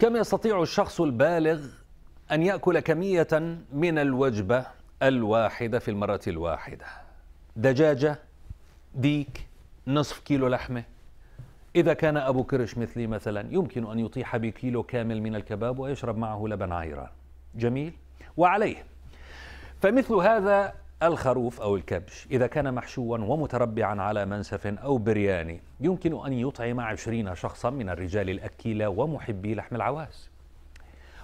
كم يستطيع الشخص البالغ أن يأكل كمية من الوجبة الواحدة في المرة الواحدة دجاجة ديك نصف كيلو لحمة إذا كان أبو كرش مثلي مثلا يمكن أن يطيح بكيلو كامل من الكباب ويشرب معه لبن عيران جميل وعليه فمثل هذا الخروف أو الكبش إذا كان محشوا ومتربعا على منسف أو برياني يمكن أن يطعم عشرين شخصا من الرجال الأكيلة ومحبي لحم العواس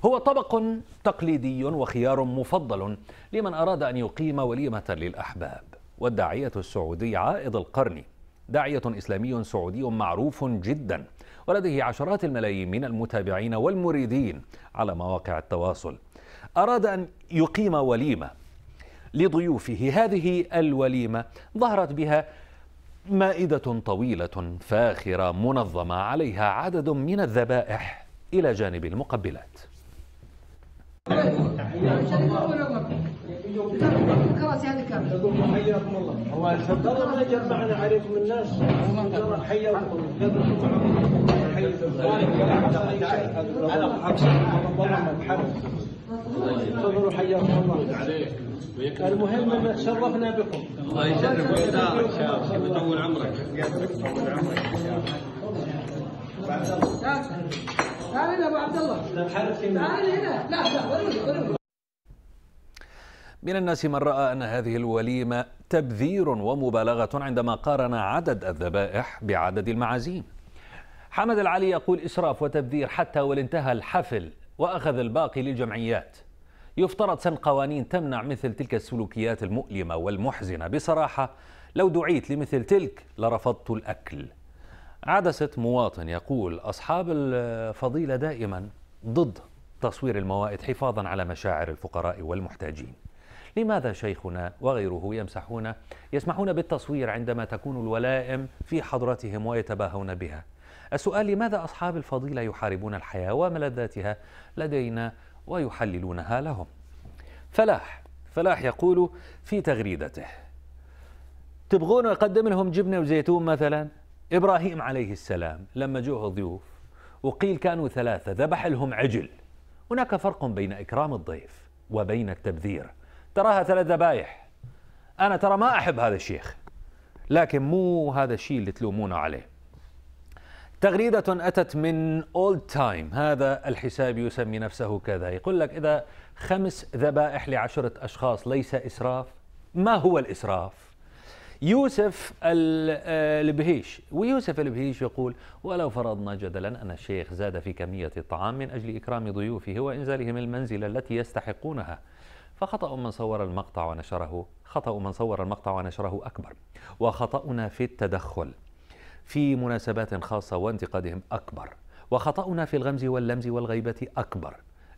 هو طبق تقليدي وخيار مفضل لمن أراد أن يقيم وليمة للأحباب والداعية السعودي عائض القرن داعية إسلامي سعودي معروف جدا ولديه عشرات الملايين من المتابعين والمريدين على مواقع التواصل أراد أن يقيم وليمة لضيوفه هذه الوليمة ظهرت بها مائدة طويلة فاخرة منظمة عليها عدد من الذبائح إلى جانب المقبلات حياكم الله الله الناس حياكم الله حياكم الله المهم تشرفنا بكم الله يشرف ويسعدك ويطول عمرك يطول عمرك تعال هنا ابو عبد الله تعال هنا لا لا من الناس من رأى أن هذه الوليمة تبذير ومبالغة عندما قارن عدد الذبائح بعدد المعازيم حمد العلي يقول إسراف وتبذير حتى ولانتهى الحفل وأخذ الباقي للجمعيات يفترض سن قوانين تمنع مثل تلك السلوكيات المؤلمة والمحزنة بصراحة لو دعيت لمثل تلك لرفضت الأكل عدسة مواطن يقول أصحاب الفضيلة دائما ضد تصوير الموائد حفاظا على مشاعر الفقراء والمحتاجين لماذا شيخنا وغيره يمسحون يسمحون بالتصوير عندما تكون الولائم في حضرتهم ويتباهون بها السؤال لماذا أصحاب الفضيلة يحاربون الحياة وملذاتها لدينا ويحللونها لهم فلاح فلاح يقول في تغريدته تبغون أقدم لهم جبنة وزيتون مثلا إبراهيم عليه السلام لما جوه ضيوف وقيل كانوا ثلاثة ذبح لهم عجل هناك فرق بين إكرام الضيف وبين التبذير تراها ثلاث ذبايح أنا ترى ما أحب هذا الشيخ لكن مو هذا الشيء اللي تلومونه عليه تغريدة أتت من أولد تايم هذا الحساب يسمي نفسه كذا يقول لك إذا خمس ذبائح لعشرة أشخاص ليس إسراف ما هو الإسراف؟ يوسف آه، البهيش ويوسف البهيش يقول ولو فرضنا جدلا أن الشيخ زاد في كمية الطعام من أجل إكرام ضيوفه وإنزالهم المنزلة التي يستحقونها فخطأ من صور المقطع ونشره خطأ من صور المقطع ونشره أكبر وخطأنا في التدخل في مناسبات خاصة وانتقادهم أكبر وخطأنا في الغمز واللمز والغيبة أكبر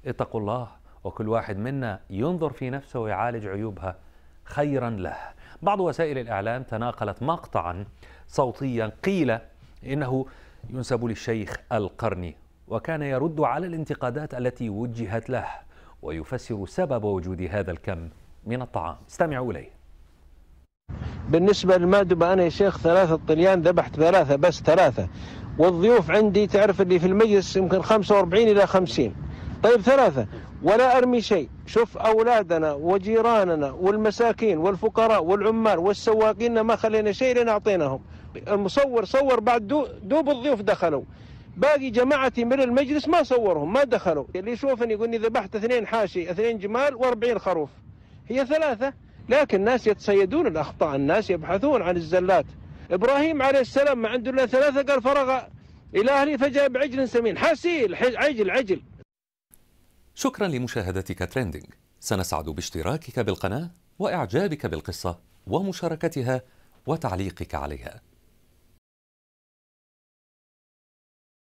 اتقوا الله وكل واحد منا ينظر في نفسه ويعالج عيوبها خيرا له بعض وسائل الإعلام تناقلت مقطعا صوتيا قيل إنه ينسب للشيخ القرني وكان يرد على الانتقادات التي وجهت له ويفسر سبب وجود هذا الكم من الطعام استمعوا إليه بالنسبة للمأدبة أنا يا شيخ ثلاثة طليان ذبحت ثلاثة بس ثلاثة والضيوف عندي تعرف اللي في المجلس يمكن 45 إلى 50 طيب ثلاثة ولا أرمي شيء شوف أولادنا وجيراننا والمساكين والفقراء والعمال والسواقين ما خلينا شيء لنا أعطيناهم المصور صور بعد دو دوب الضيوف دخلوا باقي جماعتي من المجلس ما صورهم ما دخلوا اللي يشوفني يقول ذبحت اثنين حاشي اثنين جمال واربعين خروف هي ثلاثة لكن الناس يتصيدون الأخطاء الناس يبحثون عن الزلات إبراهيم عليه السلام ما عنده إلا ثلاثة قال فرغ إلى اهلي فجاء بعجل سمين حسيل عجل عجل شكرا لمشاهدتك تريندينج سنسعد باشتراكك بالقناة وإعجابك بالقصة ومشاركتها وتعليقك عليها